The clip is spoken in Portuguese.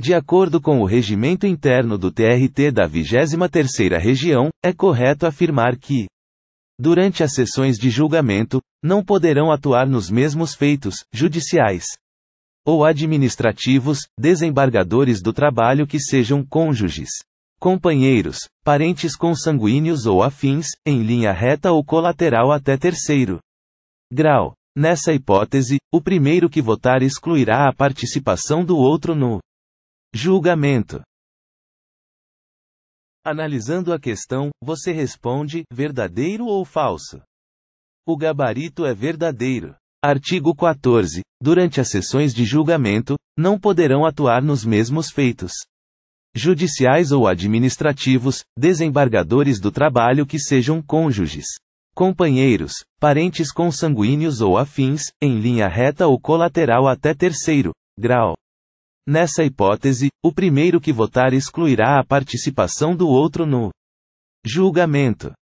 De acordo com o regimento interno do TRT da 23ª Região, é correto afirmar que, durante as sessões de julgamento, não poderão atuar nos mesmos feitos judiciais ou administrativos, desembargadores do trabalho que sejam cônjuges, companheiros, parentes consanguíneos ou afins, em linha reta ou colateral até terceiro grau. Nessa hipótese, o primeiro que votar excluirá a participação do outro no Julgamento. Analisando a questão, você responde: verdadeiro ou falso? O gabarito é verdadeiro. Artigo 14. Durante as sessões de julgamento, não poderão atuar nos mesmos feitos judiciais ou administrativos, desembargadores do trabalho que sejam cônjuges, companheiros, parentes consanguíneos ou afins, em linha reta ou colateral até terceiro grau. Nessa hipótese, o primeiro que votar excluirá a participação do outro no julgamento.